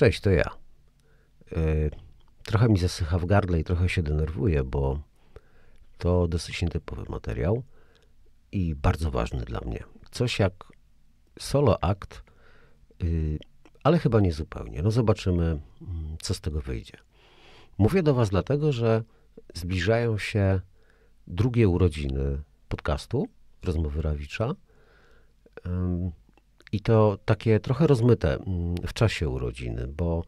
Cześć, to ja. Yy, trochę mi zasycha w gardle i trochę się denerwuję, bo to dosyć nietypowy materiał i bardzo ważny dla mnie. Coś jak solo akt, yy, ale chyba nie zupełnie. No zobaczymy, mm, co z tego wyjdzie. Mówię do Was dlatego, że zbliżają się drugie urodziny podcastu Rozmowy Rawicza. Yy, i to takie trochę rozmyte mm, w czasie urodziny, bo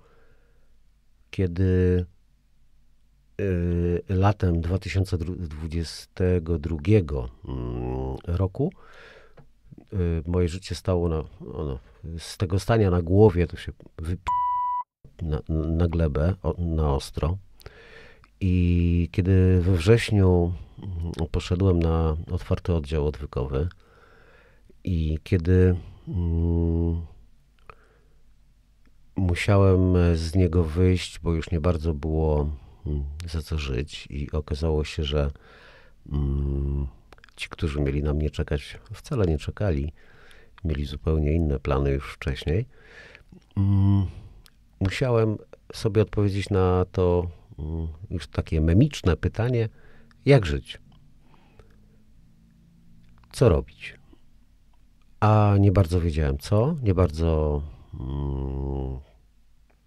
kiedy y, latem 2022 mm, roku y, moje życie stało na, ono, z tego stania na głowie, to się wyp... na, na glebę, na ostro. I kiedy we wrześniu mm, poszedłem na otwarty oddział odwykowy i kiedy Mm. Musiałem z niego wyjść, bo już nie bardzo było mm, za co żyć, i okazało się, że mm, ci, którzy mieli na mnie czekać, wcale nie czekali. Mieli zupełnie inne plany już wcześniej. Musiałem sobie odpowiedzieć na to już takie memiczne pytanie: jak żyć? Co robić? a nie bardzo wiedziałem co, nie bardzo mm,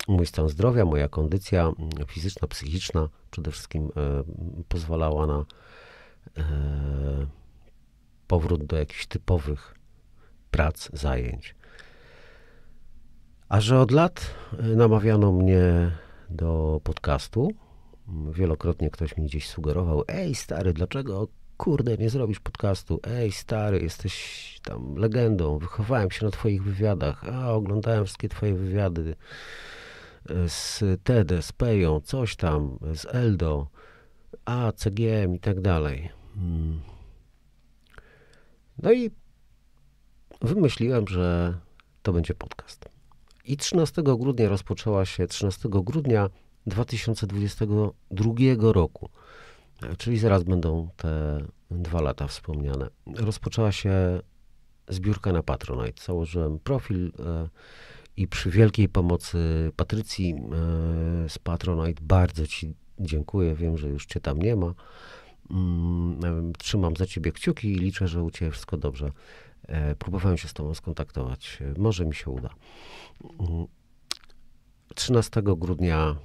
mój stan zdrowia, moja kondycja mm, fizyczna, psychiczna przede wszystkim e, pozwalała na e, powrót do jakichś typowych prac, zajęć. A że od lat e, namawiano mnie do podcastu, wielokrotnie ktoś mi gdzieś sugerował, ej stary, dlaczego kurde, nie zrobisz podcastu, ej stary, jesteś tam legendą, wychowałem się na twoich wywiadach, a oglądałem wszystkie twoje wywiady e, z Tede, z Peją, coś tam, z Eldo, a CGM i tak dalej. Hmm. No i wymyśliłem, że to będzie podcast. I 13 grudnia rozpoczęła się, 13 grudnia 2022 roku Czyli zaraz będą te dwa lata wspomniane. Rozpoczęła się zbiórka na Patronite. Założyłem profil e, i przy wielkiej pomocy Patrycji e, z Patronite bardzo Ci dziękuję. Wiem, że już Cię tam nie ma. Mm, e, trzymam za Ciebie kciuki i liczę, że u Ciebie wszystko dobrze. Próbowałem się z Tobą skontaktować. Może mi się uda. 13 mm, grudnia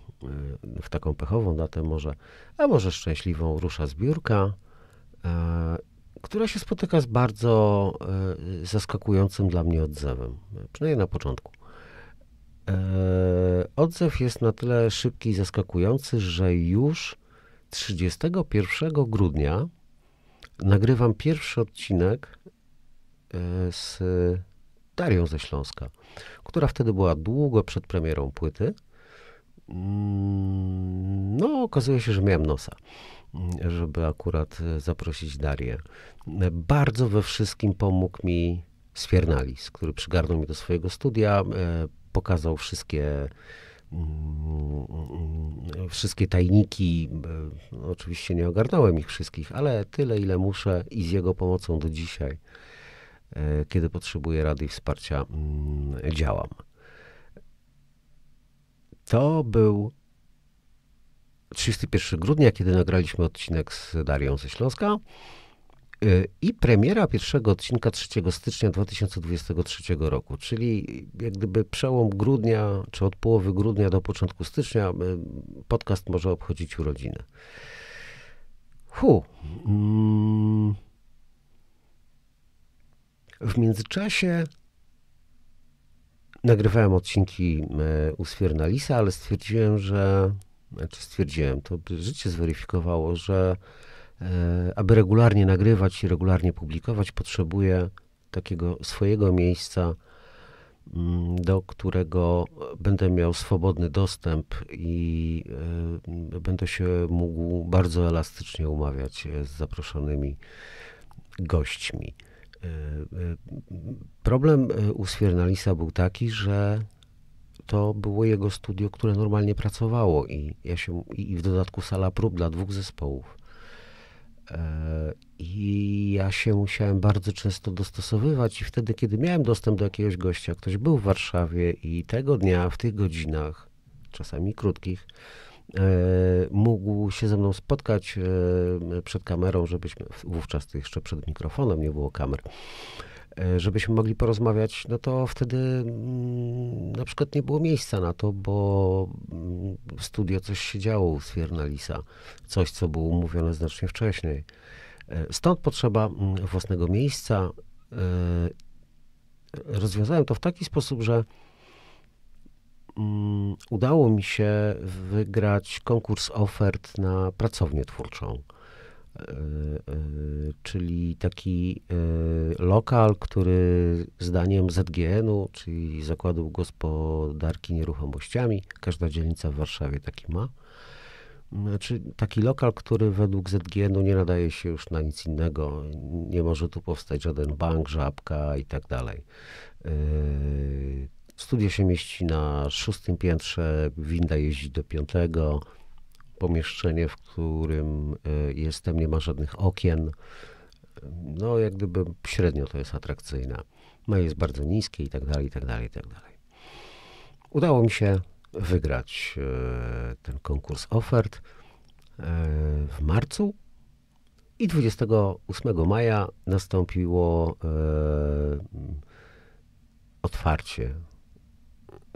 w taką pechową datę może, a może szczęśliwą, rusza zbiórka, e, która się spotyka z bardzo e, zaskakującym dla mnie odzewem, przynajmniej na początku. E, odzew jest na tyle szybki i zaskakujący, że już 31 grudnia nagrywam pierwszy odcinek z Darią ze Śląska, która wtedy była długo przed premierą płyty. Mm, no, okazuje się, że miałem nosa, mm, żeby akurat e, zaprosić Darię. E, bardzo we wszystkim pomógł mi Sfiernalis, który przygarnął mi do swojego studia, e, pokazał wszystkie mm, wszystkie tajniki, oczywiście nie ogarnąłem ich wszystkich, ale tyle ile muszę i z jego pomocą do dzisiaj, kiedy potrzebuję rady i wsparcia, działam. To był 31 grudnia, kiedy nagraliśmy odcinek z Darią ze Śląska y, i premiera pierwszego odcinka 3 stycznia 2023 roku, czyli jak gdyby przełom grudnia, czy od połowy grudnia do początku stycznia y, podcast może obchodzić urodziny. Hu. Mm. W międzyczasie Nagrywałem odcinki e, u Lisa, ale stwierdziłem, że, znaczy stwierdziłem, to życie zweryfikowało, że e, aby regularnie nagrywać i regularnie publikować, potrzebuję takiego swojego miejsca, mm, do którego będę miał swobodny dostęp i e, będę się mógł bardzo elastycznie umawiać z zaproszonymi gośćmi. E, e, problem e, u Swiernalisa był taki, że to było jego studio, które normalnie pracowało i, ja się, i w dodatku sala prób dla dwóch zespołów. I ja się musiałem bardzo często dostosowywać, i wtedy, kiedy miałem dostęp do jakiegoś gościa, ktoś był w Warszawie i tego dnia, w tych godzinach, czasami krótkich, E, mógł się ze mną spotkać e, przed kamerą, żebyśmy, wówczas to jeszcze przed mikrofonem nie było kamer, e, żebyśmy mogli porozmawiać, no to wtedy mm, na przykład nie było miejsca na to, bo w mm, studio coś się działo u Swiernalisa, coś, co było umówione znacznie wcześniej. Stąd potrzeba mm, własnego miejsca. Rozwiązałem to w taki sposób, że Mm, udało mi się wygrać konkurs ofert na pracownię twórczą. E, e, czyli taki e, lokal, który zdaniem ZGN-u, czyli Zakładu Gospodarki Nieruchomościami, każda dzielnica w Warszawie taki ma. Znaczy, taki lokal, który według ZGN-u nie nadaje się już na nic innego. Nie może tu powstać żaden bank, żabka i tak dalej. Studio się mieści na szóstym piętrze, winda jeździ do piątego. Pomieszczenie, w którym e, jestem, nie ma żadnych okien. No, jak gdyby średnio to jest atrakcyjne. No, jest bardzo niskie i tak dalej, i tak dalej, i tak dalej. Udało mi się wygrać e, ten konkurs ofert e, w marcu i 28 maja nastąpiło otwarcie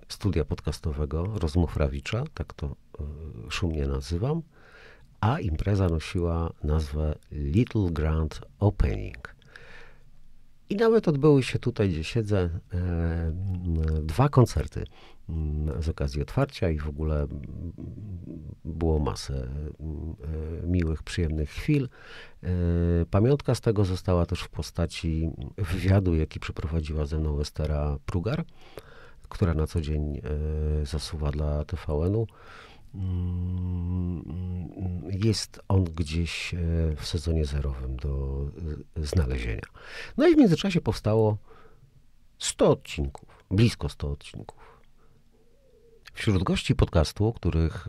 studia podcastowego Rozmów Rawicza, tak to e, szumnie nazywam, a impreza nosiła nazwę Little Grand Opening. I nawet odbyły się tutaj, gdzie siedzę, e, dwa koncerty z okazji otwarcia i w ogóle było masę e, miłych, przyjemnych chwil. Pamiątka z tego została też w postaci wywiadu, jaki przeprowadziła ze mną Estera Prugar która na co dzień e, zasuwa dla TVN-u. Mm, mm, jest on gdzieś e, w sezonie zerowym do e, znalezienia. No i w międzyczasie powstało 100 odcinków, blisko 100 odcinków. Wśród gości podcastu, których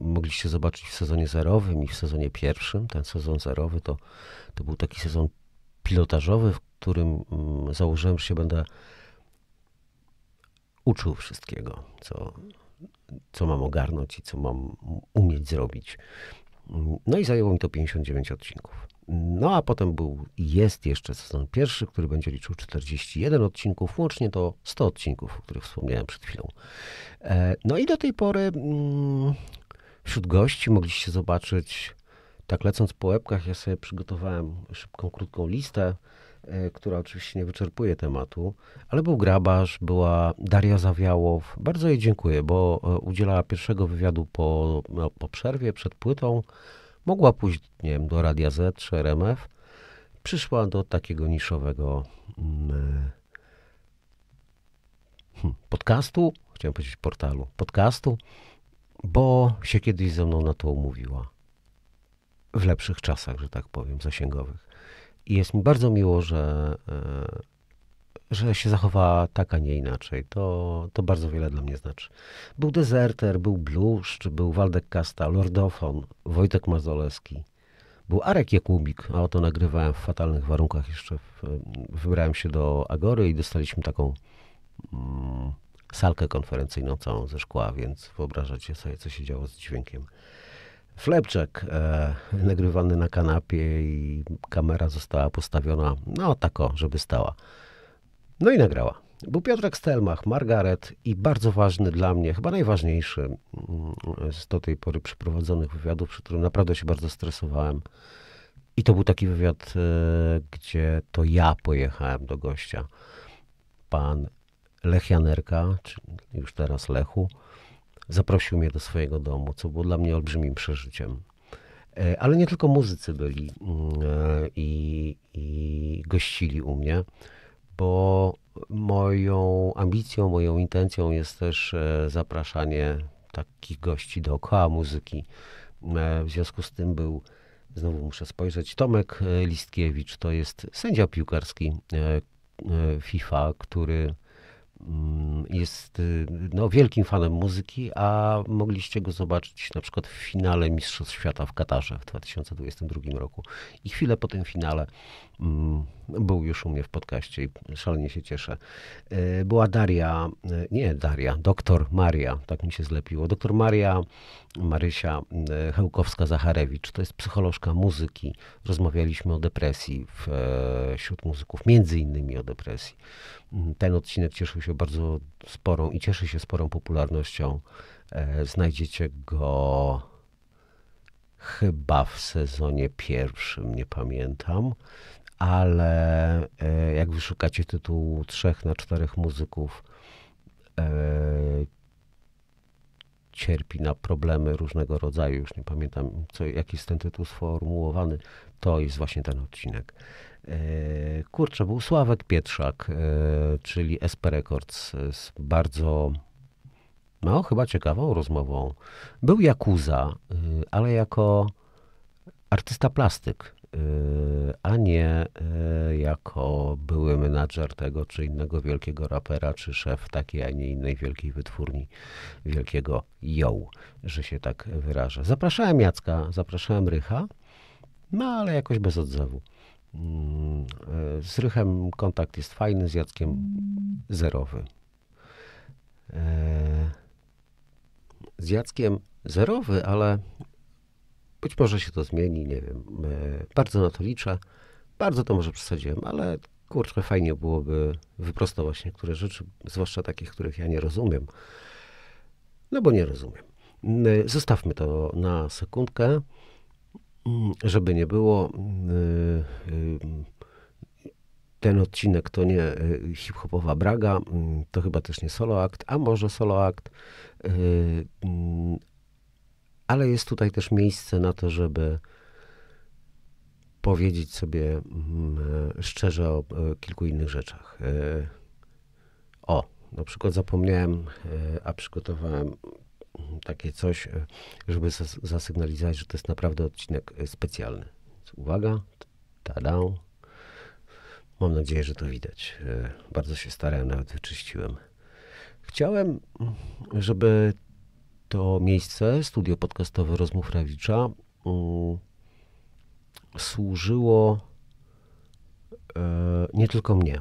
mogliście zobaczyć w sezonie zerowym i w sezonie pierwszym, ten sezon zerowy to, to był taki sezon pilotażowy, w którym mm, założyłem, że się będę uczył wszystkiego, co, co mam ogarnąć i co mam umieć zrobić. No i zajęło mi to 59 odcinków. No a potem był jest jeszcze sezon pierwszy, który będzie liczył 41 odcinków, łącznie to 100 odcinków, o których wspomniałem przed chwilą. E, no i do tej pory mm, wśród gości mogliście zobaczyć, tak lecąc po łebkach, ja sobie przygotowałem szybką, krótką listę E, która oczywiście nie wyczerpuje tematu, ale był Grabarz, była Daria Zawiałow. Bardzo jej dziękuję, bo e, udzielała pierwszego wywiadu po, no, po przerwie, przed płytą. Mogła pójść, nie wiem, do Radia Z czy RMF. Przyszła do takiego niszowego mm, e, hmm, podcastu, chciałem powiedzieć portalu, podcastu, bo się kiedyś ze mną na to umówiła. W lepszych czasach, że tak powiem, zasięgowych. I jest mi bardzo miło, że, e, że się zachowała tak, a nie inaczej. To, to bardzo wiele dla mnie znaczy. Był Dezerter, był Bluszcz, był Waldek Kasta, Lordofon, Wojtek Mazoleski. Był Arek Jakubik, a oto nagrywałem w fatalnych warunkach jeszcze. W, wybrałem się do Agory i dostaliśmy taką mm, salkę konferencyjną całą ze szkła, więc wyobrażacie sobie, co się działo z dźwiękiem. Flapjack e, nagrywany na kanapie i kamera została postawiona, no tako, żeby stała. No i nagrała. Był Piotrek Stelmach, Margaret i bardzo ważny dla mnie, chyba najważniejszy mm, z do tej pory przeprowadzonych wywiadów, przy którym naprawdę się bardzo stresowałem. I to był taki wywiad, e, gdzie to ja pojechałem do gościa. Pan Lech Janerka, czy już teraz Lechu, zaprosił mnie do swojego domu, co było dla mnie olbrzymim przeżyciem. E, ale nie tylko muzycy byli mm, e, i, i gościli u mnie, bo moją ambicją, moją intencją jest też e, zapraszanie takich gości dookoła muzyki. W związku z tym był, znowu muszę spojrzeć, Tomek Listkiewicz, to jest sędzia piłkarski FIFA, który Mm, jest y, no, wielkim fanem muzyki, a mogliście go zobaczyć na przykład w finale Mistrzostw Świata w Katarze w 2022 roku. I chwilę po tym finale Mm, był już u mnie w podcaście i szalenie się cieszę. E, była Daria, e, nie Daria, doktor Maria, tak mi się zlepiło. Doktor Maria Marysia e, Hełkowska-Zacharewicz, to jest psycholożka muzyki. Rozmawialiśmy o depresji wśród muzyków, między innymi o depresji. Mm, ten odcinek cieszył się bardzo sporą i cieszy się sporą popularnością. Znajdziecie go chyba w sezonie pierwszym, nie pamiętam ale e, jak wyszukacie tytułu trzech na czterech muzyków e, cierpi na problemy różnego rodzaju, już nie pamiętam, co, jaki jest ten tytuł sformułowany, to jest właśnie ten odcinek. E, kurczę, był Sławek Pietrzak, czyli SP Records z bardzo no, chyba ciekawą rozmową. Był Jakuza, ale jako artysta plastyk a nie e, jako były menadżer tego czy innego wielkiego rapera, czy szef takiej, a nie innej wielkiej wytwórni, wielkiego Yo, że się tak wyrażę. Zapraszałem Jacka, zapraszałem Rycha, no ale jakoś bez odzewu. Mm, e, z Rychem kontakt jest fajny, z Jackiem zerowy. E, z Jackiem zerowy, ale być może się to zmieni, nie wiem. E, bardzo na to liczę. Bardzo to może przesadziłem, ale kurczę, fajnie byłoby wyprostować niektóre rzeczy, zwłaszcza takich, których ja nie rozumiem. No bo nie rozumiem. E, zostawmy to na sekundkę, mm, żeby nie było. E, ten odcinek to nie hip-hopowa braga, mm, to chyba też nie solo act, a może solo act mm, ale jest tutaj też miejsce na to, żeby powiedzieć sobie mm, e, szczerze o e, kilku innych rzeczach. E, o, na przykład zapomniałem, a przygotowałem mm, takie coś, żeby zasygnalizować, że to jest naprawdę odcinek specjalny. Więc uwaga, tada. Mam nadzieję, że to widać. Bardzo się starałem, nawet wyczyściłem. Chciałem, mm, żeby to miejsce, studio podcastowe Rozmów Rawicza, mm, służyło e, nie tylko mnie.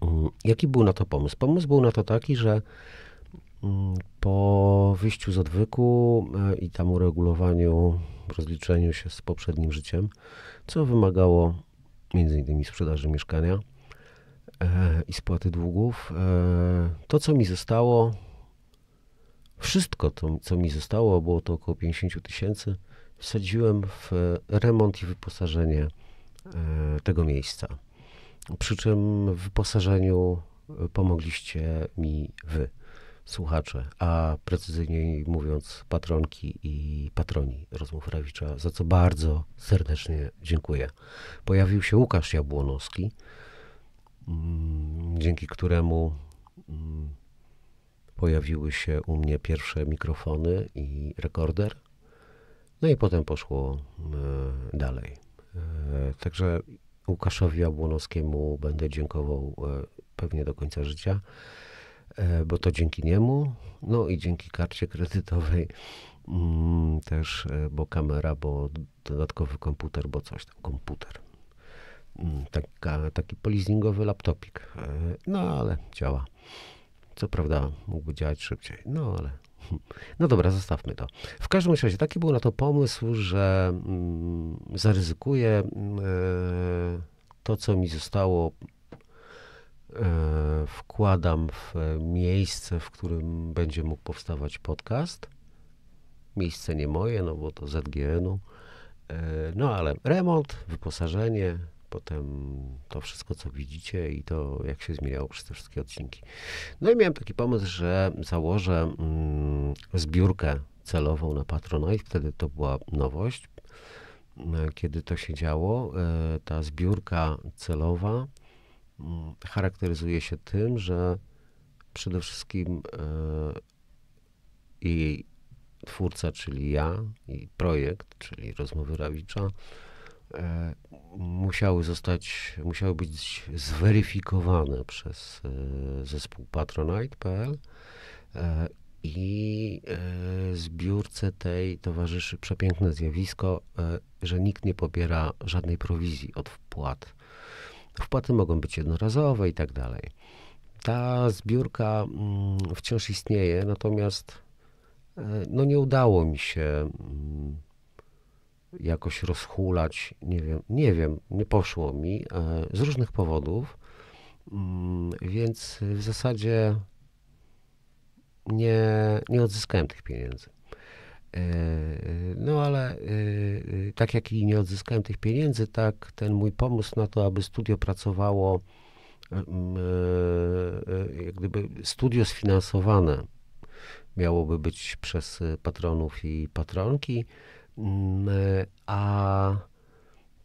Mm, jaki był na to pomysł? Pomysł był na to taki, że mm, po wyjściu z odwyku e, i tam uregulowaniu, rozliczeniu się z poprzednim życiem, co wymagało m.in. sprzedaży mieszkania e, i spłaty długów, to co mi zostało wszystko, to, co mi zostało, było to około 50 tysięcy, wsadziłem w e, remont i wyposażenie e, tego miejsca. Przy czym w wyposażeniu e, pomogliście mi wy, słuchacze, a precyzyjniej mówiąc patronki i patroni Rozmów Rawicza, za co bardzo serdecznie dziękuję. Pojawił się Łukasz Jabłonowski, mm, dzięki któremu mm, pojawiły się u mnie pierwsze mikrofony i rekorder. No i potem poszło e, dalej. E, także Łukaszowi Jabłonowskiemu będę dziękował e, pewnie do końca życia, bo to dzięki niemu, no i dzięki karcie kredytowej mm, też, bo kamera, bo dodatkowy komputer, bo coś tam, komputer. Mm, taka, taki polizingowy laptopik, no ale działa. Co prawda mógłby działać szybciej, no ale no dobra, zostawmy to. W każdym razie taki był na to pomysł, że mm, zaryzykuję e, to, co mi zostało, e, wkładam w miejsce, w którym będzie mógł powstawać podcast. Miejsce nie moje, no bo to ZGN-u. E, no ale remont, wyposażenie, potem to wszystko, co widzicie i to, jak się zmieniało przez te wszystkie odcinki. No i miałem taki pomysł, że założę mm, zbiórkę celową na Patrona i wtedy to była nowość, e, kiedy to się działo. E, ta zbiórka celowa mm, charakteryzuje się tym, że przede wszystkim e, jej twórca, czyli ja, i projekt, czyli Rozmowy Rawicza, E, musiały zostać, musiały być zweryfikowane przez e, zespół patronite.pl e, i zbiórce tej towarzyszy przepiękne zjawisko, że nikt nie pobiera żadnej prowizji od wpłat. Wpłaty mogą być jednorazowe i tak dalej. Ta zbiórka mm, wciąż istnieje, natomiast no nie udało mi się mm, jakoś rozhulać, nie wiem, nie wiem, nie poszło mi e, z różnych powodów, mm, więc w zasadzie nie, nie odzyskałem tych pieniędzy. E, no ale e, tak jak i nie odzyskałem tych pieniędzy, tak ten mój pomysł na to, aby studio pracowało, mm, jak gdyby studio sfinansowane miałoby być przez patronów i patronki, Mm, e, a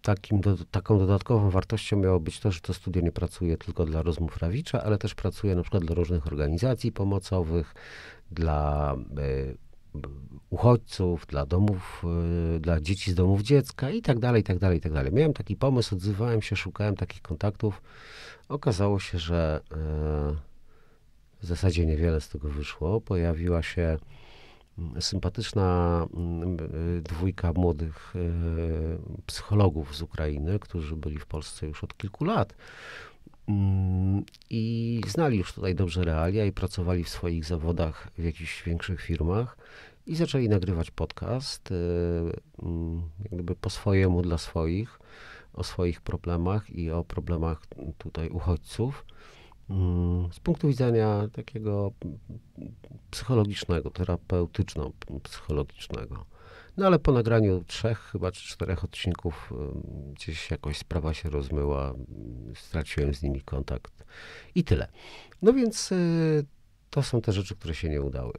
takim, do, taką dodatkową wartością miało być to, że to studio nie pracuje tylko dla rozmów Rawicza, ale też pracuje na przykład dla różnych organizacji pomocowych, dla y, uchodźców, dla domów, y, dla dzieci z domów dziecka i tak dalej, i tak dalej, i tak dalej. Miałem taki pomysł, odzywałem się, szukałem takich kontaktów. Okazało się, że y, w zasadzie niewiele z tego wyszło. Pojawiła się sympatyczna mm, y, dwójka młodych y, psychologów z Ukrainy, którzy byli w Polsce już od kilku lat. Mm, I znali już tutaj dobrze realia i pracowali w swoich zawodach w jakichś większych firmach i zaczęli nagrywać podcast, y, mm, jakby po swojemu dla swoich, o swoich problemach i o problemach tutaj uchodźców. Mm. z punktu widzenia takiego psychologicznego, terapeutyczno-psychologicznego. No ale po nagraniu trzech, chyba czy czterech odcinków, gdzieś jakoś sprawa się rozmyła, straciłem z nimi kontakt i tyle. No więc y, to są te rzeczy, które się nie udały.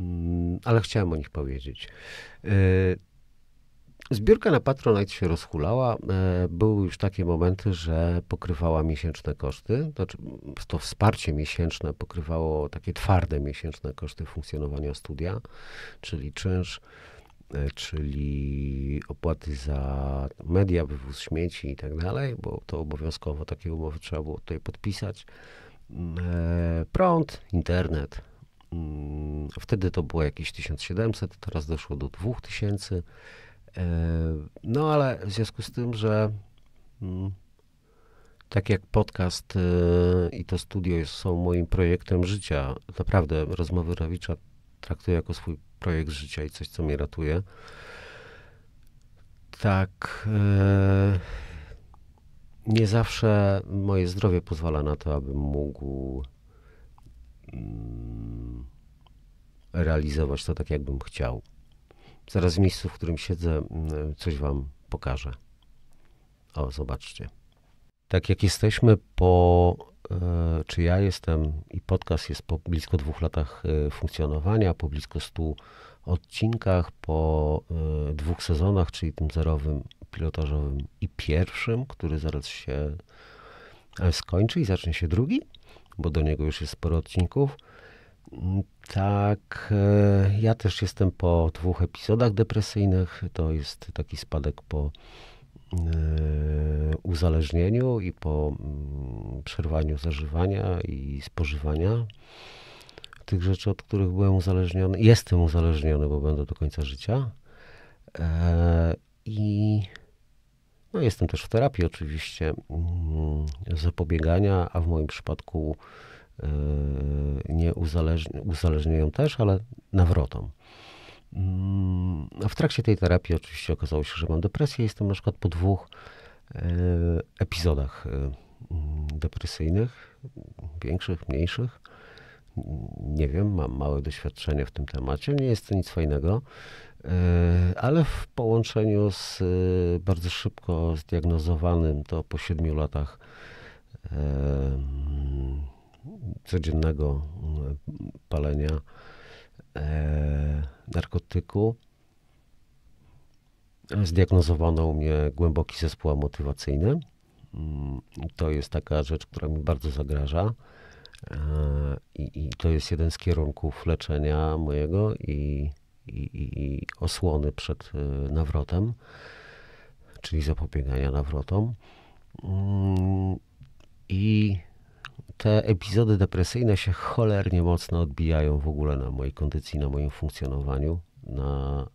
Mm, ale chciałem o nich powiedzieć. Y, Zbiórka na Patronite się rozhulała. E, były już takie momenty, że pokrywała miesięczne koszty. Znaczy, to wsparcie miesięczne pokrywało takie twarde miesięczne koszty funkcjonowania studia, czyli czynsz, e, czyli opłaty za media, wywóz śmieci i tak dalej, bo to obowiązkowo takie umowy trzeba było tutaj podpisać. Mm, e, prąd, internet. Mm, wtedy to było jakieś 1700, teraz doszło do 2000 Yy, no ale w związku z tym, że mm, tak jak podcast yy, i to studio są moim projektem życia, naprawdę rozmowy Rawicza traktuję jako swój projekt życia i coś, co mnie ratuje. Tak. Yy, nie zawsze moje zdrowie pozwala na to, abym mógł mm, realizować to tak, jakbym chciał. Zaraz w miejscu, w którym siedzę, mm, coś Wam pokażę. O, zobaczcie. Tak jak jesteśmy po, e, czy ja jestem i podcast jest po blisko dwóch latach e, funkcjonowania, po blisko stu odcinkach, po e, dwóch sezonach, czyli tym zerowym, pilotażowym i pierwszym, który zaraz się skończy i zacznie się drugi, bo do niego już jest sporo odcinków tak, e, ja też jestem po dwóch epizodach depresyjnych. To jest taki spadek po e, uzależnieniu i po mm, przerwaniu zażywania i spożywania tych rzeczy, od których byłem uzależniony. Jestem uzależniony, bo będę do końca życia. E, I no, jestem też w terapii oczywiście mm, zapobiegania, a w moim przypadku E, nie uzależni uzależniają też, ale nawrotom. Mm, w trakcie tej terapii oczywiście okazało się, że mam depresję. Jestem na przykład po dwóch e, epizodach e, mm, depresyjnych, większych, mniejszych. Nie wiem, mam małe doświadczenie w tym temacie, nie jest to nic fajnego, ale w połączeniu z bardzo szybko zdiagnozowanym, to po siedmiu latach mm, codziennego mm, palenia e, narkotyku. Zdiagnozowano u mnie głęboki zespół motywacyjny. Mm, to jest taka rzecz, która mi bardzo zagraża. E, I, I, to jest jeden z kierunków leczenia mojego i, i, i osłony przed e, nawrotem, czyli zapobiegania nawrotom. Mm, I te epizody depresyjne się cholernie mocno odbijają w ogóle na mojej kondycji, na moim funkcjonowaniu, na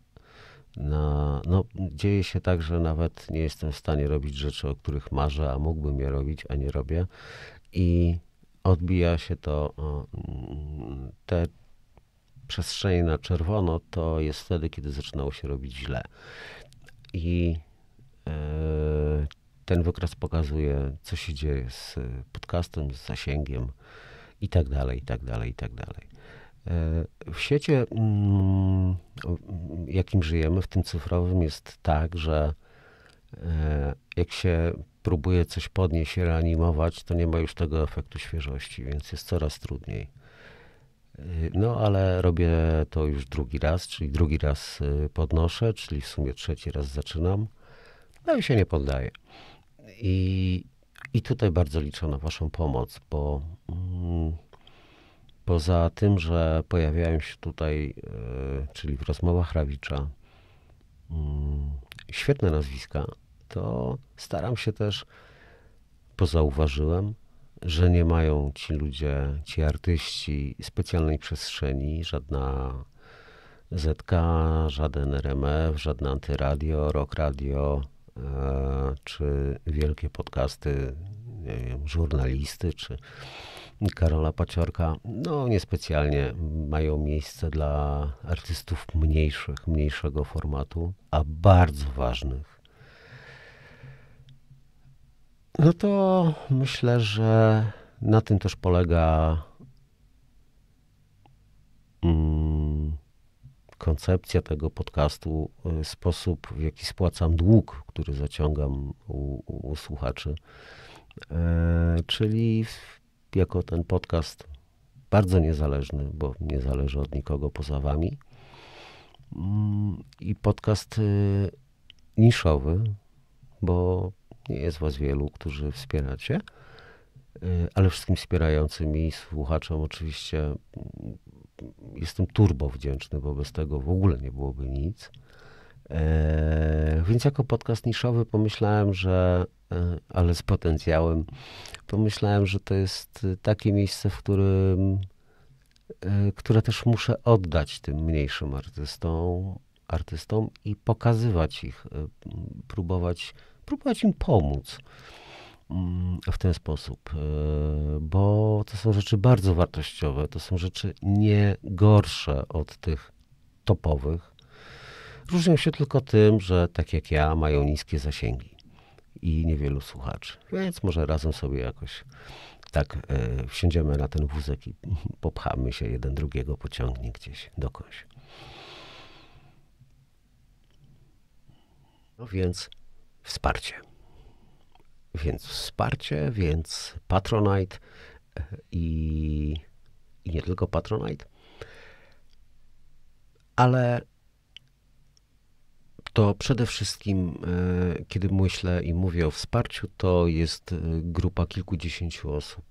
na, no, dzieje się tak, że nawet nie jestem w stanie robić rzeczy, o których marzę, a mógłbym je robić, a nie robię. I odbija się to, te przestrzenie na czerwono, to jest wtedy, kiedy zaczynało się robić źle. I yy, ten wykres pokazuje, co się dzieje z e, podcastem, z zasięgiem i tak dalej, i tak dalej, i tak dalej. E, w świecie, mm, jakim żyjemy, w tym cyfrowym, jest tak, że e, jak się próbuje coś podnieść reanimować, to nie ma już tego efektu świeżości, więc jest coraz trudniej. No, ale robię to już drugi raz, czyli drugi raz podnoszę, czyli w sumie trzeci raz zaczynam. No i się nie poddaję. I, i tutaj bardzo liczę na Waszą pomoc, bo mm, poza tym, że pojawiają się tutaj, y, czyli w rozmowach Rawicza, y, świetne nazwiska, to staram się też, bo zauważyłem, że nie mają ci ludzie, ci artyści specjalnej przestrzeni, żadna ZK, żaden RMF, żadne antyradio, rock radio, E, czy wielkie podcasty, nie wiem, żurnalisty, czy Karola Paciorka, no niespecjalnie mają miejsce dla artystów mniejszych, mniejszego formatu, a bardzo ważnych. No to myślę, że na tym też polega koncepcja tego podcastu, y, sposób, w jaki spłacam dług, który zaciągam u, u słuchaczy. E, czyli jako ten podcast bardzo niezależny, bo nie zależy od nikogo poza wami. Mm, I podcast y, niszowy, bo nie jest was wielu, którzy wspieracie, y, ale wszystkim wspierającym i słuchaczom oczywiście jestem turbo wdzięczny, bo bez tego w ogóle nie byłoby nic. E, więc jako podcast niszowy pomyślałem, że, e, ale z potencjałem, pomyślałem, że to jest e, takie miejsce, w którym, e, które też muszę oddać tym mniejszym artystom, artystom i pokazywać ich, próbować, próbować im pomóc w ten sposób, e, bo to są rzeczy bardzo wartościowe, to są rzeczy nie gorsze od tych topowych. Różnią się tylko tym, że tak jak ja, mają niskie zasięgi i niewielu słuchaczy. Więc może razem sobie jakoś tak y, wsiądziemy na ten wózek i popchamy się, jeden drugiego pociągnie gdzieś dokądś. No więc wsparcie więc wsparcie, więc Patronite e, i, i nie tylko Patronite, ale to przede wszystkim, e, kiedy myślę i mówię o wsparciu, to jest e, grupa kilkudziesięciu osób,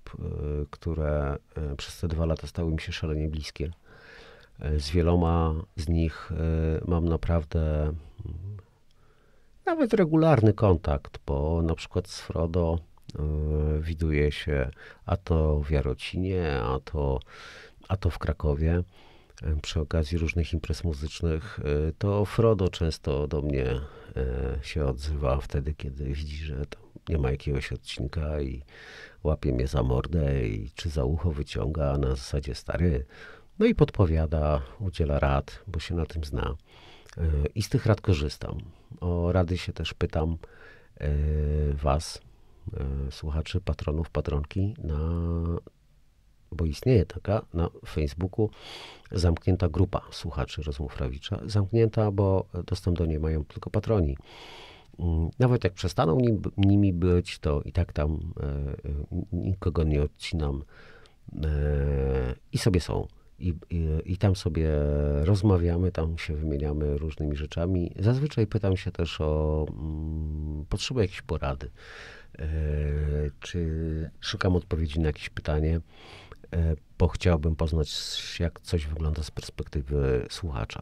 które przez te dwa lata stały mi się szalenie bliskie. Z wieloma z nich mam naprawdę nawet regularny kontakt, bo na przykład z Frodo e, widuje się a to w Jarocinie, a to, a to w Krakowie e, przy okazji różnych imprez muzycznych, e, to Frodo często do mnie się odzywa wtedy, kiedy widzi, że nie ma jakiegoś odcinka i łapie mnie za mordę i czy za ucho wyciąga na zasadzie stary. No i podpowiada, udziela rad, bo się na tym zna. E, I z tych rad korzystam. O rady się też pytam e, Was, e, słuchaczy, patronów, patronki, na, bo istnieje taka na Facebooku zamknięta grupa słuchaczy rozmów Rawicza. Zamknięta, bo dostęp do niej mają tylko patroni. Mm, nawet jak przestaną nimi być, to i tak tam nikogo nie odcinam i sobie są. I, i, tam sobie rozmawiamy, tam się wymieniamy różnymi rzeczami. Zazwyczaj pytam się też o mm, potrzebę jakiejś porady, e, czy szukam odpowiedzi na jakieś pytanie, e, bo chciałbym poznać, jak coś wygląda z perspektywy słuchacza.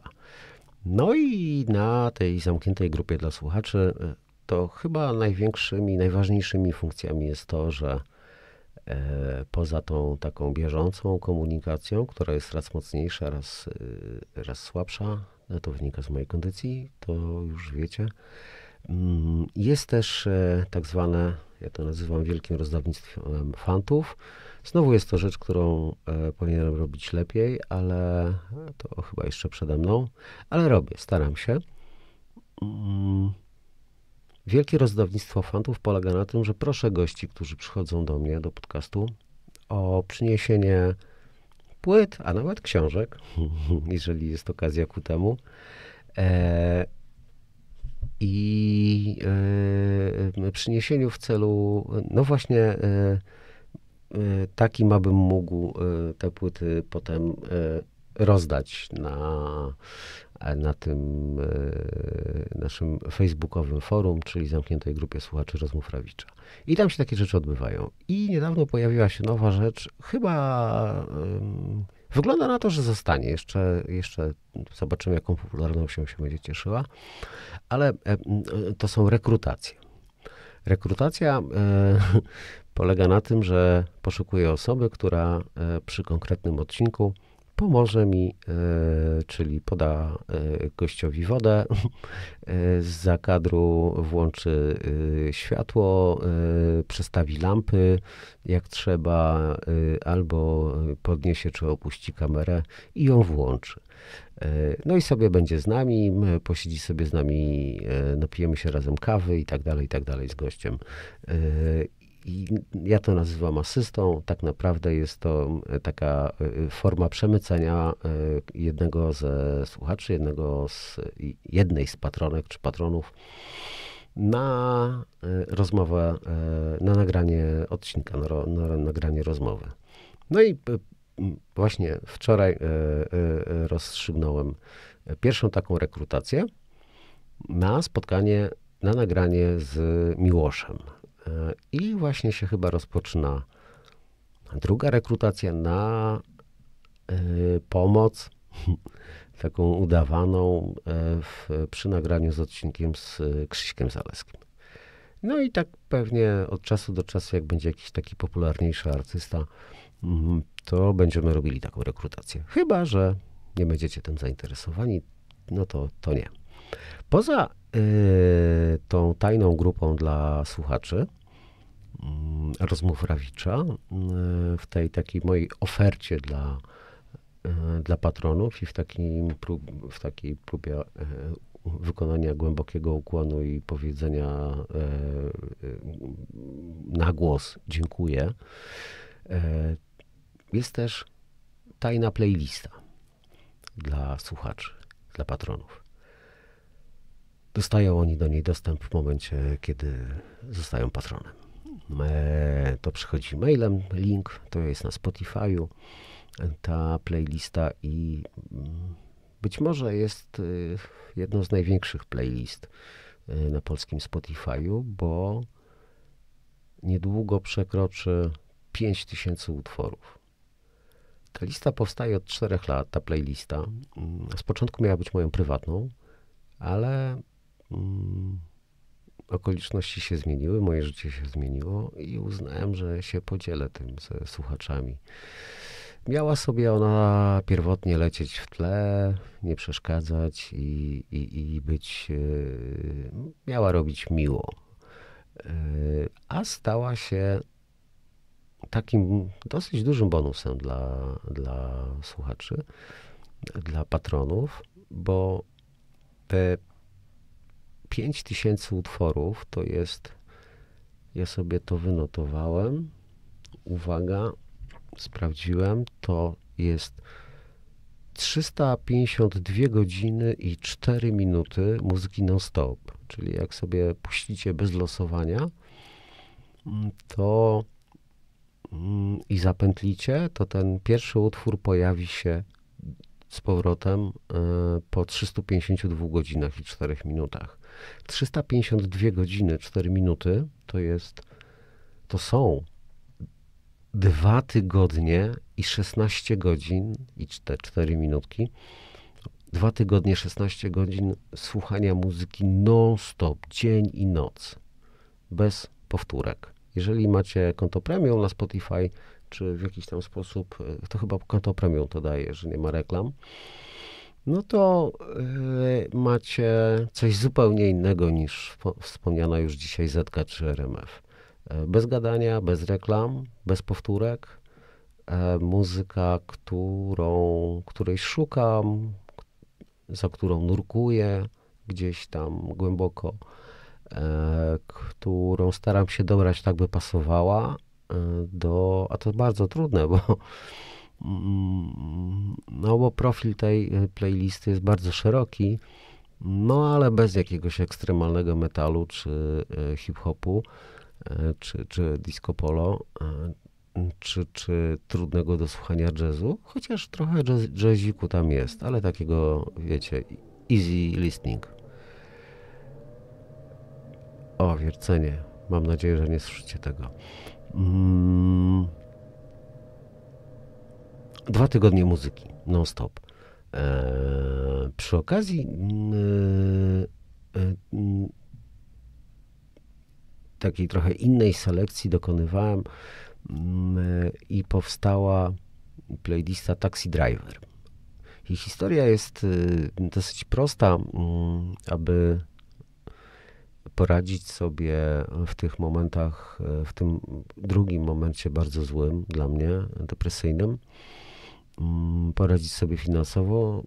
No i na tej zamkniętej grupie dla słuchaczy e, to chyba największymi, najważniejszymi funkcjami jest to, że E, poza tą taką bieżącą komunikacją, która jest raz mocniejsza, raz, e, raz słabsza, no to wynika z mojej kondycji, to już wiecie. Mm, jest też e, tak zwane, ja to nazywam wielkim rozdawnictwem fantów. Znowu jest to rzecz, którą powinienem robić lepiej, ale to chyba jeszcze przede mną, ale robię, staram się. Mm, Wielkie rozdawnictwo fantów polega na tym, że proszę gości, którzy przychodzą do mnie, do podcastu, o przyniesienie płyt, a nawet książek, jeżeli jest okazja ku temu. E, I e, przyniesieniu w celu, no właśnie, e, e takim, abym mógł e, te płyty potem e, rozdać na, na tym e, naszym facebookowym forum, czyli zamkniętej grupie słuchaczy rozmów Rawicza. I tam się takie rzeczy odbywają. I niedawno pojawiła się nowa rzecz, chyba wygląda na to, że zostanie. Jeszcze, jeszcze zobaczymy, jaką popularnością się będzie cieszyła, ale to są rekrutacje. Rekrutacja e, polega na tym, że poszukuję osoby, która e, przy konkretnym odcinku pomoże mi, e, czyli poda e, gościowi wodę, e, z kadru włączy światło, przestawi lampy jak trzeba, albo podniesie czy opuści kamerę i ją włączy. No i sobie będzie z nami, posiedzi sobie z nami, napijemy się razem kawy i tak dalej, i tak dalej z gościem ja to nazywam asystą. Tak naprawdę jest to e, taka e, forma przemycenia e, jednego ze słuchaczy, jednego z, jednej z patronek czy patronów na rozmowę, na nagranie odcinka, na, na nagranie rozmowy. No i właśnie wczoraj rozstrzygnąłem pierwszą taką rekrutację na spotkanie, na nagranie z Miłoszem. E, I właśnie się chyba rozpoczyna druga rekrutacja na e, pomoc, taką udawaną e, w, przy nagraniu z odcinkiem z Krzyśkiem Zaleskim. No i tak pewnie od czasu do czasu, jak będzie jakiś taki popularniejszy artysta, mm, to będziemy robili taką rekrutację. Chyba, że nie będziecie tym zainteresowani, no to, to nie. Poza tą tajną grupą dla słuchaczy, Mm, rozmów Rawicza e, w tej takiej mojej ofercie dla, e, dla patronów i w, takim prób, w takiej próbie e, wykonania głębokiego ukłonu i powiedzenia na głos dziękuję. Jest też tajna playlista dla słuchaczy, dla patronów. Dostają oni do niej dostęp w momencie, kiedy zostają patronem. E, to przychodzi mailem, link, to jest na Spotify'u ta playlista i mm, być może jest y, jedną z największych playlist y, na polskim Spotify'u, bo niedługo przekroczy 5000 utworów. Ta lista powstaje od 4 lat, ta playlista. Mm, z początku miała być moją prywatną, ale mm, okoliczności się zmieniły, moje życie się zmieniło i uznałem, że się podzielę tym ze słuchaczami. Miała sobie ona pierwotnie lecieć w tle, nie przeszkadzać i, i, i być, e, miała robić miło. E, a stała się takim dosyć dużym bonusem dla, dla słuchaczy, dla patronów, bo te 5 tysięcy utworów to jest, ja sobie to wynotowałem, uwaga, sprawdziłem, to jest 352 godziny i 4 minuty muzyki non-stop. Czyli jak sobie puścicie bez losowania, to mm, i zapętlicie, to ten pierwszy utwór pojawi się z powrotem e, po 352 godzinach i 4 minutach. 352 godziny, 4 minuty to jest, to są dwa tygodnie i 16 godzin i te 4 minutki. Dwa tygodnie, 16 godzin słuchania muzyki non-stop, dzień i noc, bez powtórek. Jeżeli macie konto premium na Spotify, czy w jakiś tam sposób, to chyba konto premium to daje, że nie ma reklam no to e, macie coś zupełnie innego niż wspomniana już dzisiaj ZK czy RMF. E, bez gadania, bez reklam, bez powtórek. E, muzyka, którą, której szukam, za którą nurkuję gdzieś tam głęboko, którą staram się dobrać tak, by pasowała do. A to bardzo trudne, bo Mm, no bo profil tej y, playlisty jest bardzo szeroki, no ale bez jakiegoś ekstremalnego metalu, czy y, hip-hopu, y, czy, czy disco polo, czy, czy trudnego do słuchania jazzu, chociaż trochę jazz, jazziku tam jest, ale takiego, wiecie, easy listening. O, wiercenie. Mam nadzieję, że nie słyszycie tego. Mm dwa tygodnie muzyki non-stop. E, przy okazji mm, e, e, mm, takiej trochę innej selekcji dokonywałem mm, i powstała playlista Taxi Driver. I historia jest dosyć prosta, aby poradzić sobie w tych momentach, w tym drugim momencie bardzo złym dla mnie, depresyjnym. Mm, poradzić sobie finansowo,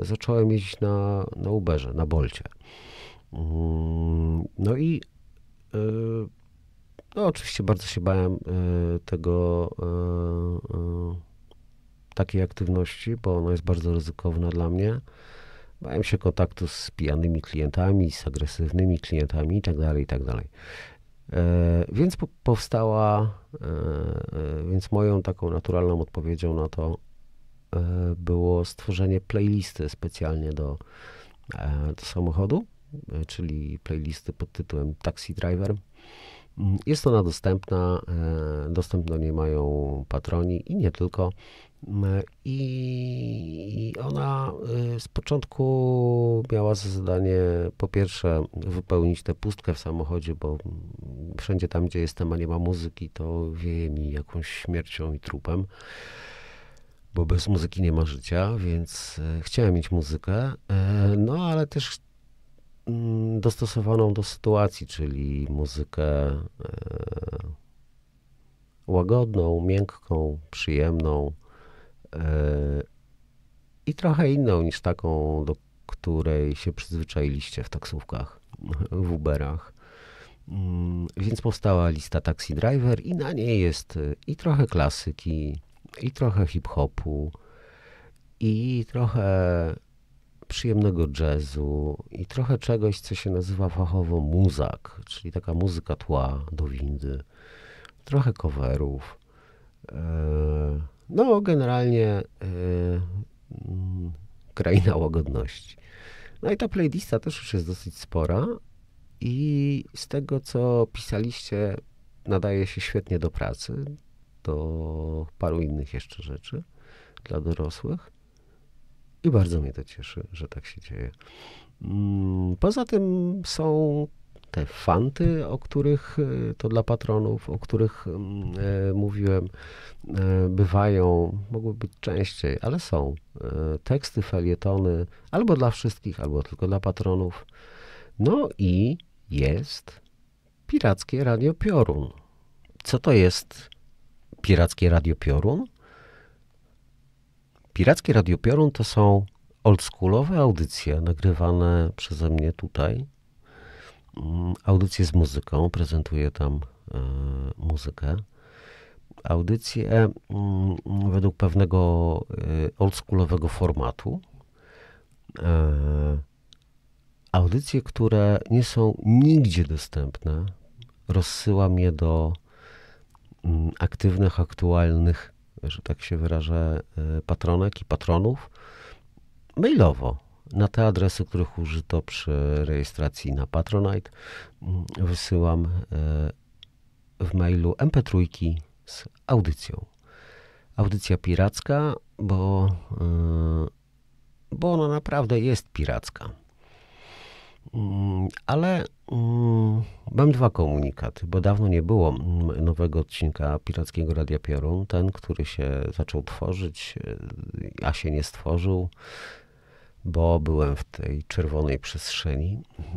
e, zacząłem jeździć na, na Uberze, na Bolcie. Mm, no i e, no oczywiście bardzo się bałem e, tego takiej aktywności, bo ona jest bardzo ryzykowna dla mnie. Bałem się kontaktu z pijanymi klientami, z agresywnymi klientami i tak tak dalej. Więc powstała, więc moją taką naturalną odpowiedzią na to E, było stworzenie playlisty specjalnie do, e, do samochodu, e, czyli playlisty pod tytułem Taxi Driver. Jest ona dostępna, dostęp do niej mają patroni i nie tylko. I ona z początku miała za zadanie po pierwsze wypełnić tę pustkę w samochodzie, bo wszędzie tam, gdzie jestem, a nie ma muzyki, to wieje mi jakąś śmiercią i trupem bo bez muzyki nie ma życia, więc e, chciałem mieć muzykę, e, no ale też mm, dostosowaną do sytuacji, czyli muzykę e, łagodną, miękką, przyjemną i trochę inną niż taką, do której się przyzwyczailiście w taksówkach, w Uberach. Mm, więc powstała lista Taxi Driver i na niej jest i trochę klasyki, i trochę hip-hopu, i trochę przyjemnego jazzu, i trochę czegoś, co się nazywa fachowo muzak, czyli taka muzyka tła do windy, trochę coverów. E, no, generalnie e, mm, kraina łagodności. No i ta playlista też już jest dosyć spora i z tego, co pisaliście, nadaje się świetnie do pracy do paru innych jeszcze rzeczy dla dorosłych. I bardzo mnie to cieszy, że tak się dzieje. Mm, poza tym są te fanty, o których e, to dla patronów, o których mm, e, mówiłem, e, bywają, mogły być częściej, ale są e, teksty, felietony albo dla wszystkich, albo tylko dla patronów. No i jest pirackie radio Piorun. Co to jest Pirackie Radio Piorun. Pirackie Radio Piorun to są oldschoolowe audycje nagrywane przeze mnie tutaj. Mm, audycje z muzyką, prezentuję tam y, muzykę. Audycje y, według pewnego y, oldschoolowego formatu. E, audycje, które nie są nigdzie dostępne. Rozsyłam je do Mm, aktywnych, aktualnych, że tak się wyrażę, e, patronek i patronów mailowo na te adresy, których użyto przy rejestracji na Patronite. Mm, wysyłam e, w mailu mp3 z audycją. Audycja piracka, bo, e, bo ona naprawdę jest piracka. Mm, ale mm, mam dwa komunikaty, bo dawno nie było mm, nowego odcinka Pirackiego Radia Piorun. Ten, który się zaczął tworzyć, e, a się nie stworzył, bo byłem w tej czerwonej przestrzeni. E,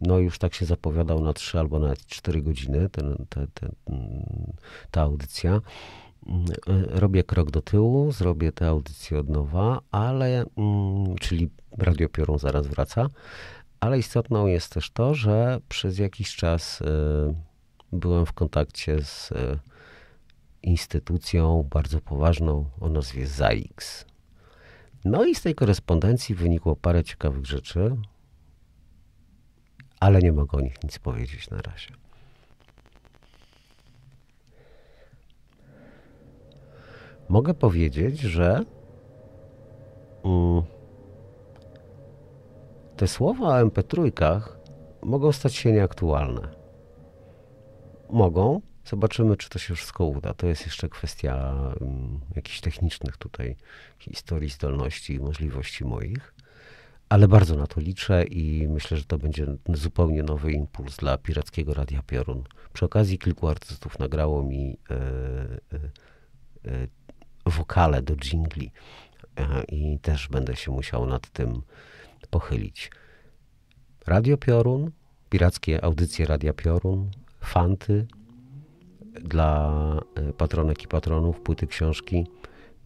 no już tak się zapowiadał na 3 albo nawet 4 godziny ten, ten, ten ta audycja. Y, robię krok do tyłu, zrobię tę audycję od nowa, ale, mm, czyli radio piorun zaraz wraca, ale istotną jest też to, że przez jakiś czas y, byłem w kontakcie z y, instytucją bardzo poważną o nazwie ZAIX. No i z tej korespondencji wynikło parę ciekawych rzeczy, ale nie mogę o nich nic powiedzieć na razie. mogę powiedzieć, że mm, te słowa o MP3 mogą stać się nieaktualne. Mogą. Zobaczymy, czy to się wszystko uda. To jest jeszcze kwestia mm, jakichś technicznych tutaj historii, zdolności i możliwości moich. Ale bardzo na to liczę i myślę, że to będzie zupełnie nowy impuls dla pirackiego Radia Piorun. Przy okazji kilku artystów nagrało mi yy, yy, wokale do dżingli e, i też będę się musiał nad tym pochylić. Radio Piorun, pirackie audycje Radia Piorun, fanty dla e, patronek i patronów, płyty książki,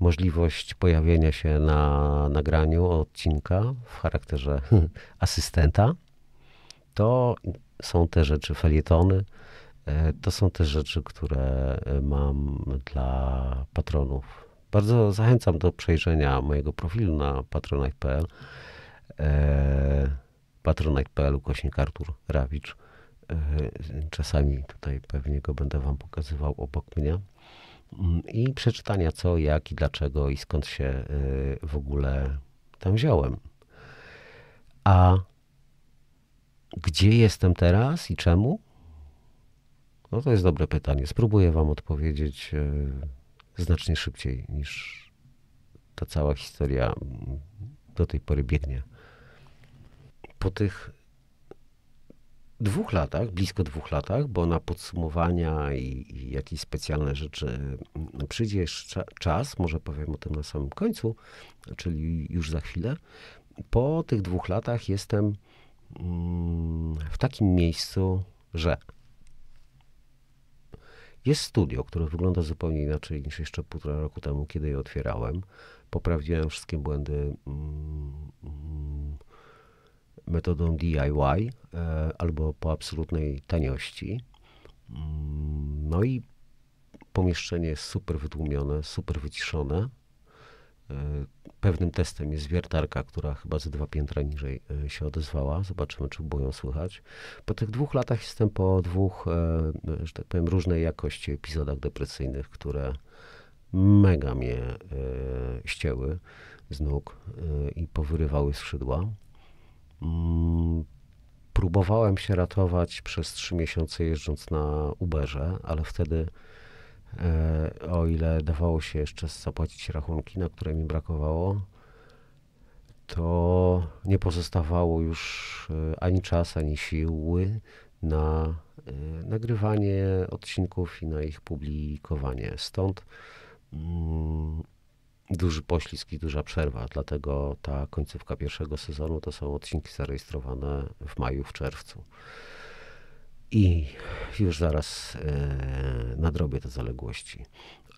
możliwość pojawienia się na nagraniu odcinka w charakterze asystenta. To są te rzeczy, felietony, e, to są te rzeczy, które mam dla patronów bardzo zachęcam do przejrzenia mojego profilu na patronite.pl e, patronite.pl ukośnik Artur Rawicz. E, czasami tutaj pewnie go będę wam pokazywał obok mnie. Mm, I przeczytania co, jak i dlaczego i skąd się e, w ogóle tam wziąłem. A gdzie jestem teraz i czemu? No to jest dobre pytanie. Spróbuję Wam odpowiedzieć e, znacznie szybciej niż ta cała historia do tej pory biegnie. Po tych dwóch latach, blisko dwóch latach, bo na podsumowania i, i jakieś specjalne rzeczy przyjdzie jeszcze czas, może powiem o tym na samym końcu, czyli już za chwilę. Po tych dwóch latach jestem mm, w takim miejscu, że jest studio, które wygląda zupełnie inaczej niż jeszcze półtora roku temu, kiedy je otwierałem. Poprawiłem wszystkie błędy mm, mm, metodą DIY e, albo po absolutnej taniości. Mm, no i pomieszczenie jest super wytłumione, super wyciszone. E, pewnym testem jest wiertarka, która chyba ze dwa piętra niżej e, się odezwała. Zobaczymy, czy było ją słychać. Po tych dwóch latach jestem po dwóch, e, że tak powiem, różnej jakości epizodach depresyjnych, które mega mnie ścięły z nóg i powyrywały skrzydła. Mm, próbowałem się ratować przez trzy miesiące jeżdżąc na Uberze, ale wtedy E, o ile dawało się jeszcze zapłacić rachunki, na które mi brakowało, to nie pozostawało już e, ani czas, ani siły na e, nagrywanie odcinków i na ich publikowanie. Stąd mm, duży poślizg i duża przerwa, dlatego ta końcówka pierwszego sezonu to są odcinki zarejestrowane w maju, w czerwcu. I już zaraz e, nadrobię te zaległości.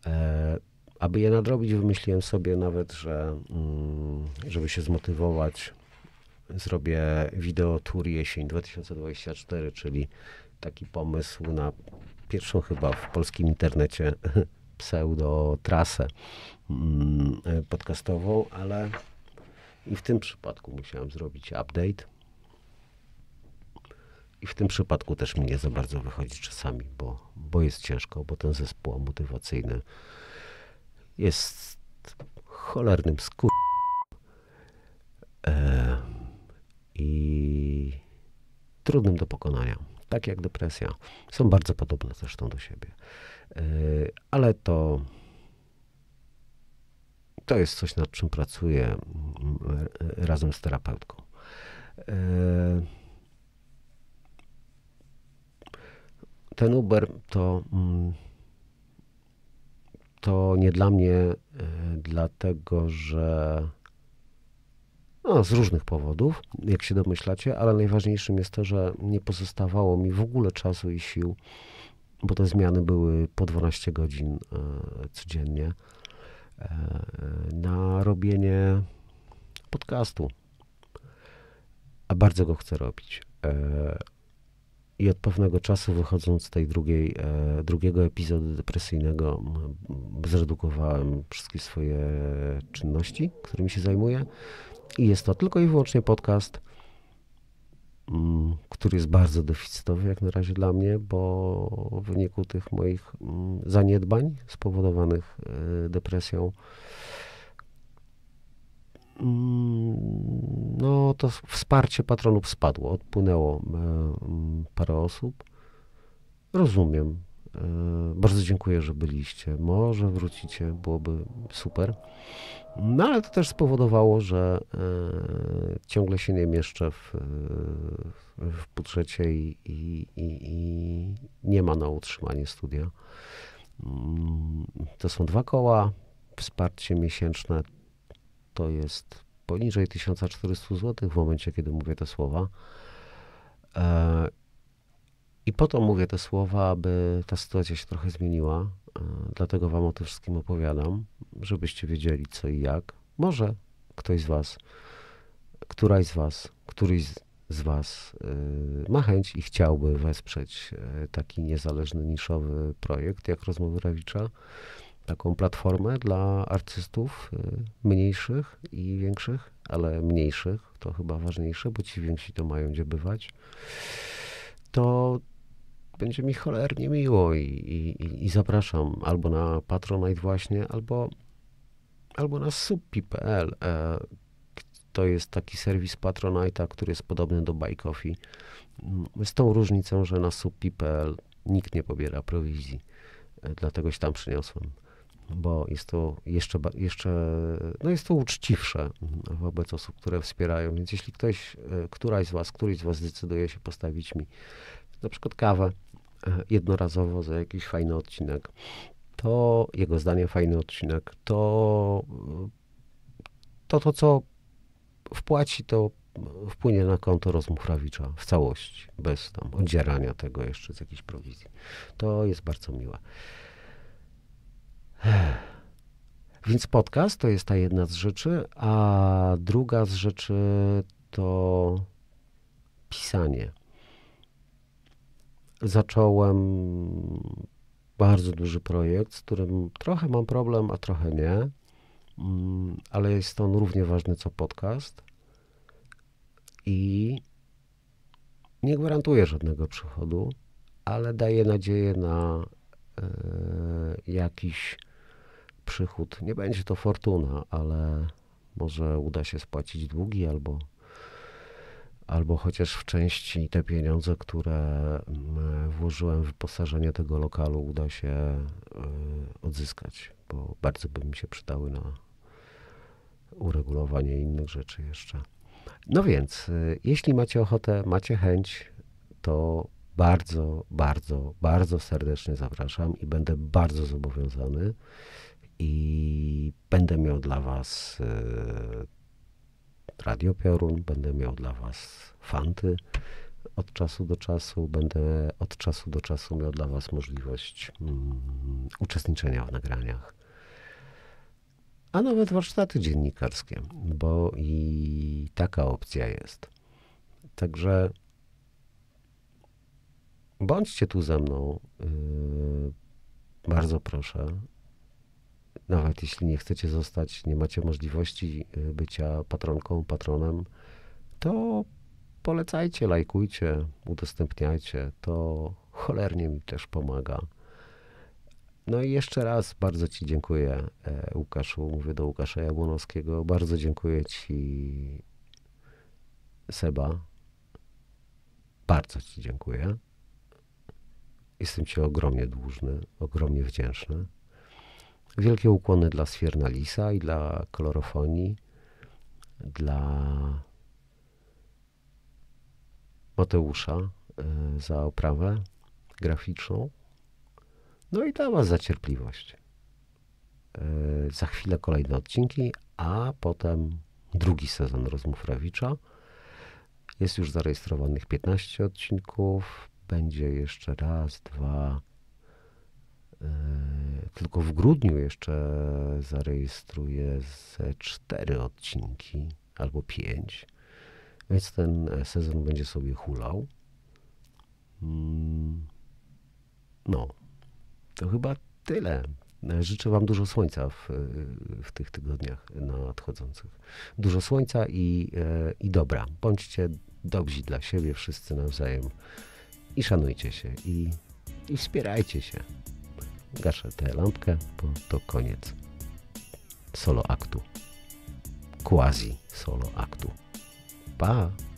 E, aby je nadrobić, wymyśliłem sobie nawet, że mm, żeby się zmotywować, zrobię wideo tour jesień 2024, czyli taki pomysł na pierwszą chyba w polskim internecie pseudo trasę mm, podcastową, ale i w tym przypadku musiałem zrobić update i w tym przypadku też mi nie za bardzo wychodzi czasami, bo, bo jest ciężko, bo ten zespół motywacyjny jest cholernym skur... E, I trudnym do pokonania. Tak jak depresja. Są bardzo podobne zresztą do siebie. E, ale to to jest coś, nad czym pracuję mm, e, razem z terapeutką. E, ten Uber to, mm, to nie dla mnie, e, dlatego że no, z różnych powodów, jak się domyślacie, ale najważniejszym jest to, że nie pozostawało mi w ogóle czasu i sił, bo te zmiany były po 12 godzin e, codziennie, e, na robienie podcastu. A bardzo go chcę robić i od pewnego czasu wychodząc z tej drugiej, e, drugiego epizodu depresyjnego zredukowałem wszystkie swoje czynności, którymi się zajmuję i jest to tylko i wyłącznie podcast, mm, który jest bardzo deficytowy jak na razie dla mnie, bo w wyniku tych moich mm, zaniedbań spowodowanych e, depresją Mm, no to wsparcie patronów spadło, odpłynęło e, mm, parę osób. Rozumiem. E, bardzo dziękuję, że byliście. Może wrócicie, byłoby super. No ale to też spowodowało, że e, ciągle się nie mieszczę w, w budżecie i, i, i nie ma na utrzymanie studia. Mm, to są dwa koła, wsparcie miesięczne to jest poniżej 1400 zł w momencie, kiedy mówię te słowa. E, I po to mówię te słowa, aby ta sytuacja się trochę zmieniła. E, dlatego Wam o tym wszystkim opowiadam, żebyście wiedzieli co i jak. Może ktoś z Was, któraś z Was, któryś z Was y, ma chęć i chciałby wesprzeć y, taki niezależny, niszowy projekt jak Rozmowy Rawicza taką platformę dla artystów y, mniejszych i większych, ale mniejszych to chyba ważniejsze, bo ci więksi to mają gdzie bywać, to będzie mi cholernie miło i, i, i zapraszam albo na Patronite właśnie, albo, albo na subpi.pl. E, to jest taki serwis Patronite'a, który jest podobny do Buy Coffee. Mm, z tą różnicą, że na subpi.pl nikt nie pobiera prowizji. E, dlatego się tam przyniosłem bo jest to jeszcze, jeszcze no jest to uczciwsze wobec osób, które wspierają. Więc jeśli ktoś, e, któraś z was, któryś z was zdecyduje się postawić mi na przykład kawę e, jednorazowo za jakiś fajny odcinek, to jego zdanie fajny odcinek, to to, to co wpłaci, to wpłynie na konto rozmuchrawicza w całości, bez tam odzierania tego jeszcze z jakiejś prowizji. To jest bardzo miłe. Więc podcast to jest ta jedna z rzeczy, a druga z rzeczy to pisanie. Zacząłem bardzo duży projekt, z którym trochę mam problem, a trochę nie, mm, ale jest on równie ważny co podcast. I nie gwarantuję żadnego przychodu, ale daje nadzieję na e, jakiś przychód. Nie będzie to fortuna, ale może uda się spłacić długi albo, albo chociaż w części te pieniądze, które mm, włożyłem w wyposażenie tego lokalu, uda się e, odzyskać, bo bardzo by mi się przydały na uregulowanie innych rzeczy jeszcze. No więc, e, jeśli macie ochotę, macie chęć, to bardzo, bardzo, bardzo serdecznie zapraszam i będę bardzo zobowiązany i będę miał dla Was y, Radio Piorun, będę miał dla Was fanty od czasu do czasu, będę od czasu do czasu miał dla Was możliwość mm, uczestniczenia w nagraniach. A nawet warsztaty dziennikarskie, bo i taka opcja jest. Także bądźcie tu ze mną. Y, bardzo proszę nawet jeśli nie chcecie zostać, nie macie możliwości y, bycia patronką, patronem, to polecajcie, lajkujcie, udostępniajcie. To cholernie mi też pomaga. No i jeszcze raz bardzo Ci dziękuję, e, Łukaszu. Mówię do Łukasza Jabłonowskiego. Bardzo dziękuję Ci, Seba. Bardzo Ci dziękuję. Jestem Ci ogromnie dłużny, ogromnie wdzięczny. Wielkie ukłony dla Sfiernalisa i dla kolorofonii, dla Mateusza e, za oprawę graficzną. No i dla Was za cierpliwość. E, za chwilę kolejne odcinki, a potem drugi sezon Rozmów Rawicza. Jest już zarejestrowanych 15 odcinków. Będzie jeszcze raz, dwa, E, tylko w grudniu jeszcze zarejestruję ze cztery odcinki albo pięć, więc ten sezon będzie sobie hulał. Mm, no, to chyba tyle. E, życzę Wam dużo słońca w, e, w tych tygodniach nadchodzących. Dużo słońca i, i dobra. Bądźcie dobrzy dla siebie wszyscy nawzajem i szanujcie się i, i wspierajcie się. Gaszę tę lampkę, bo to koniec solo aktu. Quasi solo aktu. Pa!